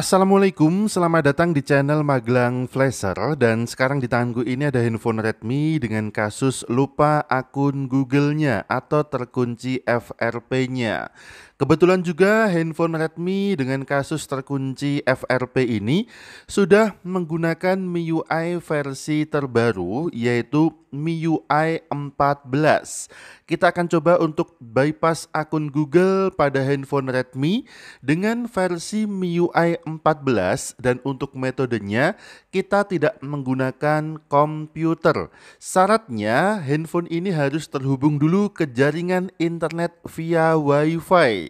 Assalamualaikum, selamat datang di channel Magelang Flasher dan sekarang di tanganku ini ada handphone Redmi dengan kasus lupa akun Google-nya atau terkunci FRP-nya. Kebetulan juga handphone Redmi dengan kasus terkunci FRP ini sudah menggunakan MIUI versi terbaru yaitu MIUI 14. Kita akan coba untuk bypass akun Google pada handphone Redmi dengan versi MIUI 14 dan untuk metodenya kita tidak menggunakan komputer. Syaratnya handphone ini harus terhubung dulu ke jaringan internet via Wi-Fi.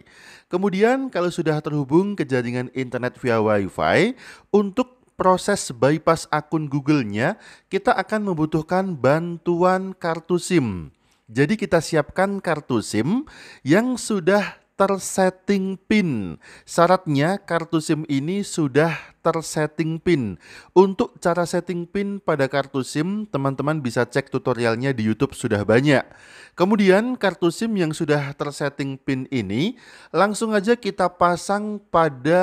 Kemudian kalau sudah terhubung ke jaringan internet via Wi-Fi, untuk proses bypass akun Google-nya, kita akan membutuhkan bantuan kartu SIM. Jadi kita siapkan kartu SIM yang sudah tersetting PIN. Syaratnya kartu SIM ini sudah karakter setting pin. Untuk cara setting pin pada kartu SIM, teman-teman bisa cek tutorialnya di YouTube sudah banyak. Kemudian kartu SIM yang sudah tersetting pin ini langsung aja kita pasang pada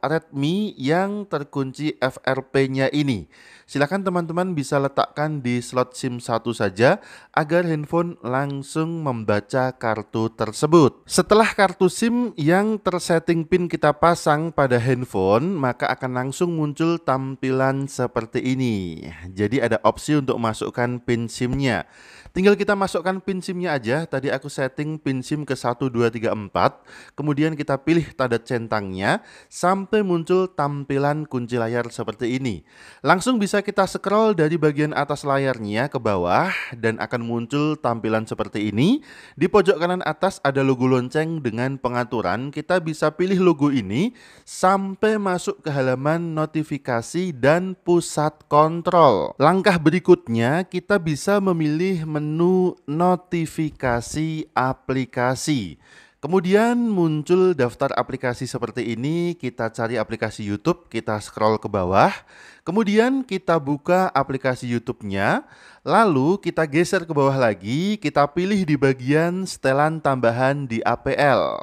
Redmi yang terkunci FRP-nya ini. Silahkan teman-teman bisa letakkan di slot SIM satu saja agar handphone langsung membaca kartu tersebut. Setelah kartu SIM yang tersetting pin kita pasang pada handphone, maka akan langsung muncul tampilan seperti ini. Jadi ada opsi untuk masukkan pin SIM-nya. Tinggal kita masukkan pin SIM-nya aja. Tadi aku setting pin SIM ke 1234. Kemudian kita pilih tanda centangnya sampai muncul tampilan kunci layar seperti ini. Langsung bisa kita scroll dari bagian atas layarnya ke bawah dan akan muncul tampilan seperti ini. Di pojok kanan atas ada logo lonceng dengan pengaturan. Kita bisa pilih logo ini sampai masuk ke halaman notifikasi dan pusat kontrol. Langkah berikutnya kita bisa memilih menu notifikasi aplikasi. Kemudian muncul daftar aplikasi seperti ini, kita cari aplikasi YouTube, kita scroll ke bawah, kemudian kita buka aplikasi YouTube-nya, lalu kita geser ke bawah lagi, kita pilih di bagian setelan tambahan di APL.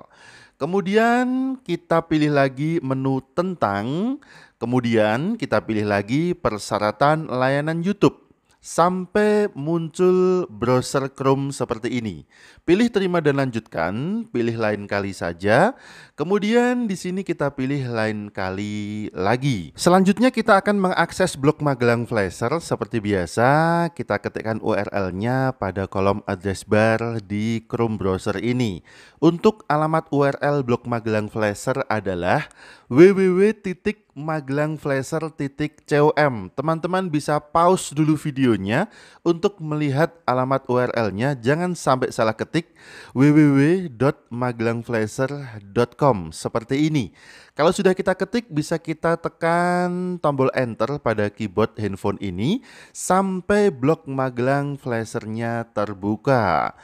Kemudian kita pilih lagi menu tentang, kemudian kita pilih lagi persyaratan layanan YouTube sampai muncul browser Chrome seperti ini. Pilih terima dan lanjutkan, pilih lain kali saja. Kemudian di sini kita pilih lain kali lagi. Selanjutnya kita akan mengakses blog Magelang Flasher seperti biasa. Kita ketikkan URL-nya pada kolom address bar di Chrome browser ini. Untuk alamat URL blog Magelang Flasher adalah www.titik Magelang Flasher titik COM. Teman-teman bisa pause dulu videonya untuk melihat alamat URL-nya. Jangan sampai salah ketik www.magelangflasher.com seperti ini. Kalau sudah kita ketik bisa kita tekan tombol enter pada keyboard handphone ini sampai blok Magelang flasher terbuka.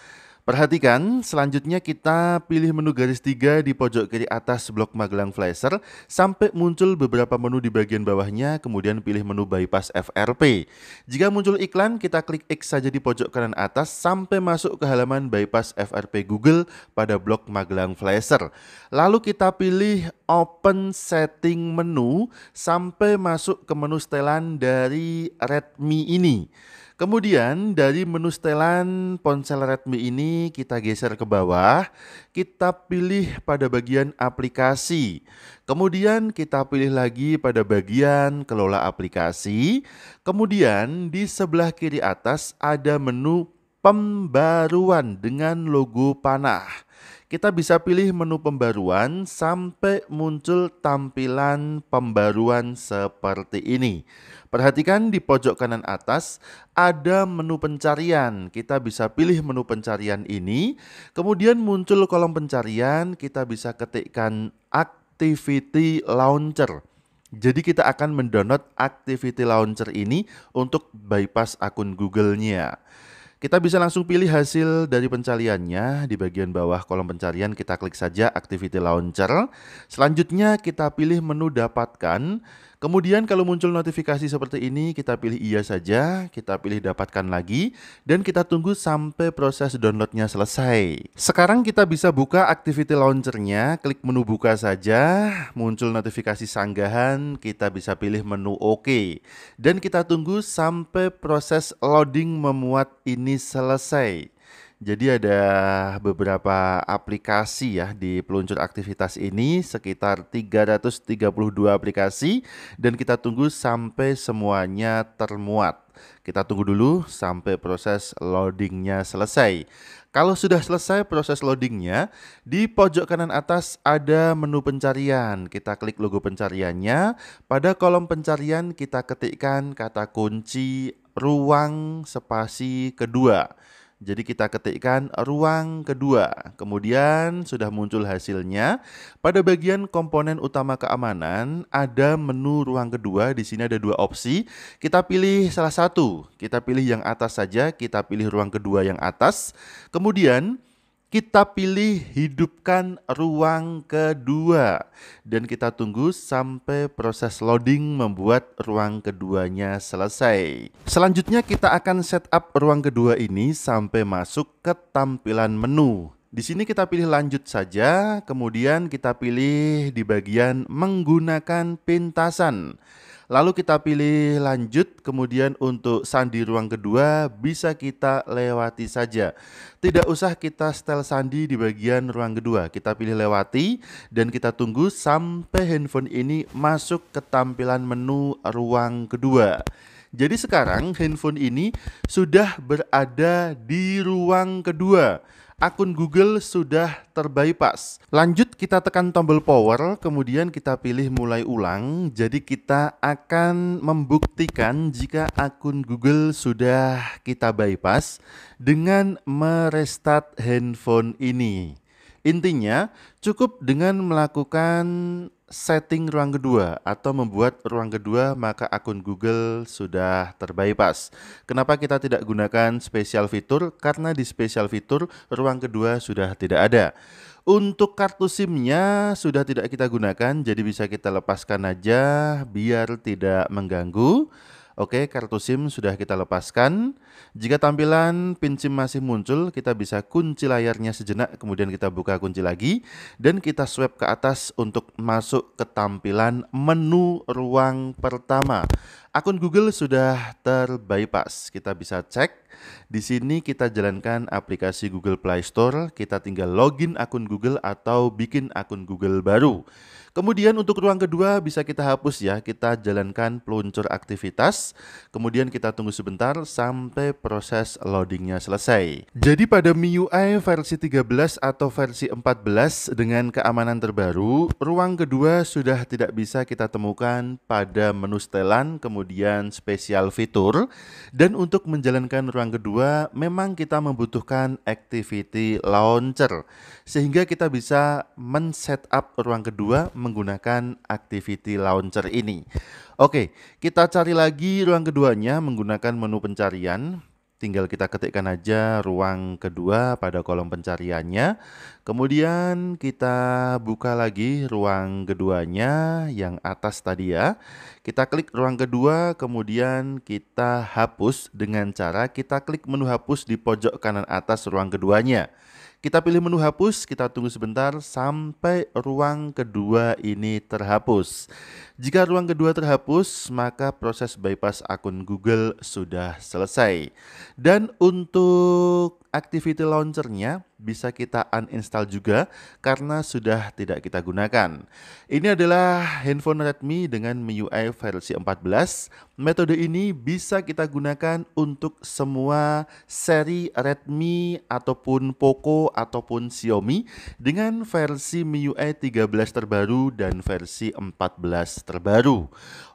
Perhatikan, selanjutnya kita pilih menu garis 3 di pojok kiri atas blok Magelang Flasher sampai muncul beberapa menu di bagian bawahnya, kemudian pilih menu bypass FRP. Jika muncul iklan, kita klik X saja di pojok kanan atas sampai masuk ke halaman bypass FRP Google pada blok Magelang Flasher. Lalu kita pilih open setting menu sampai masuk ke menu setelan dari Redmi ini. Kemudian dari menu setelan ponsel Redmi ini kita geser ke bawah, kita pilih pada bagian aplikasi. Kemudian kita pilih lagi pada bagian kelola aplikasi. Kemudian di sebelah kiri atas ada menu pembaruan dengan logo panah kita bisa pilih menu pembaruan sampai muncul tampilan pembaruan seperti ini. Perhatikan di pojok kanan atas ada menu pencarian. Kita bisa pilih menu pencarian ini. Kemudian muncul kolom pencarian, kita bisa ketikkan activity launcher. Jadi kita akan mendownload activity launcher ini untuk bypass akun Google-nya. Kita bisa langsung pilih hasil dari pencariannya. Di bagian bawah kolom pencarian kita klik saja activity launcher. Selanjutnya kita pilih menu dapatkan. Kemudian kalau muncul notifikasi seperti ini, kita pilih iya saja, kita pilih dapatkan lagi, dan kita tunggu sampai proses downloadnya selesai. Sekarang kita bisa buka activity launchernya, klik menu buka saja, muncul notifikasi sanggahan, kita bisa pilih menu oke. OK. Dan kita tunggu sampai proses loading memuat ini selesai. Jadi ada beberapa aplikasi ya di peluncur aktivitas ini sekitar 332 aplikasi dan kita tunggu sampai semuanya termuat. Kita tunggu dulu sampai proses loadingnya selesai. Kalau sudah selesai proses loadingnya, di pojok kanan atas ada menu pencarian. Kita klik logo pencariannya. Pada kolom pencarian kita ketikkan kata kunci ruang spasi kedua. Jadi kita ketikkan ruang kedua. Kemudian sudah muncul hasilnya. Pada bagian komponen utama keamanan ada menu ruang kedua. Di sini ada dua opsi. Kita pilih salah satu. Kita pilih yang atas saja. Kita pilih ruang kedua yang atas. Kemudian kita pilih hidupkan ruang kedua dan kita tunggu sampai proses loading membuat ruang keduanya selesai. Selanjutnya kita akan setup ruang kedua ini sampai masuk ke tampilan menu. Di sini kita pilih lanjut saja, kemudian kita pilih di bagian menggunakan pintasan. Lalu kita pilih lanjut, kemudian untuk sandi ruang kedua bisa kita lewati saja. Tidak usah kita setel sandi di bagian ruang kedua. Kita pilih lewati dan kita tunggu sampai handphone ini masuk ke tampilan menu ruang kedua. Jadi sekarang handphone ini sudah berada di ruang kedua akun Google sudah terbypass. Lanjut kita tekan tombol power, kemudian kita pilih mulai ulang. Jadi kita akan membuktikan jika akun Google sudah kita bypass dengan merestart handphone ini. Intinya, cukup dengan melakukan setting ruang kedua atau membuat ruang kedua maka akun Google sudah terbypass. Kenapa kita tidak gunakan special fitur? Karena di special fitur ruang kedua sudah tidak ada. Untuk kartu SIM-nya sudah tidak kita gunakan jadi bisa kita lepaskan aja biar tidak mengganggu. Oke, kartu SIM sudah kita lepaskan. Jika tampilan pin SIM masih muncul, kita bisa kunci layarnya sejenak, kemudian kita buka kunci lagi, dan kita swipe ke atas untuk masuk ke tampilan menu ruang pertama. Akun Google sudah terbypass. Kita bisa cek. Di sini kita jalankan aplikasi Google Play Store. Kita tinggal login akun Google atau bikin akun Google baru. Kemudian untuk ruang kedua bisa kita hapus ya, kita jalankan peluncur aktivitas, kemudian kita tunggu sebentar sampai proses loadingnya selesai. Jadi pada MIUI versi 13 atau versi 14 dengan keamanan terbaru, ruang kedua sudah tidak bisa kita temukan pada menu setelan, kemudian spesial fitur, dan untuk menjalankan ruang kedua memang kita membutuhkan activity launcher, sehingga kita bisa men-setup ruang kedua menggunakan activity launcher ini. Oke, kita cari lagi ruang keduanya menggunakan menu pencarian. Tinggal kita ketikkan aja ruang kedua pada kolom pencariannya. Kemudian kita buka lagi ruang keduanya yang atas tadi ya. Kita klik ruang kedua, kemudian kita hapus dengan cara kita klik menu hapus di pojok kanan atas ruang keduanya. Kita pilih menu hapus, kita tunggu sebentar sampai ruang kedua ini terhapus. Jika ruang kedua terhapus, maka proses bypass akun Google sudah selesai. Dan untuk activity launchernya bisa kita uninstall juga karena sudah tidak kita gunakan. Ini adalah handphone Redmi dengan MIUI versi 14. Metode ini bisa kita gunakan untuk semua seri Redmi ataupun Poco ataupun Xiaomi dengan versi MIUI 13 terbaru dan versi 14 terbaru.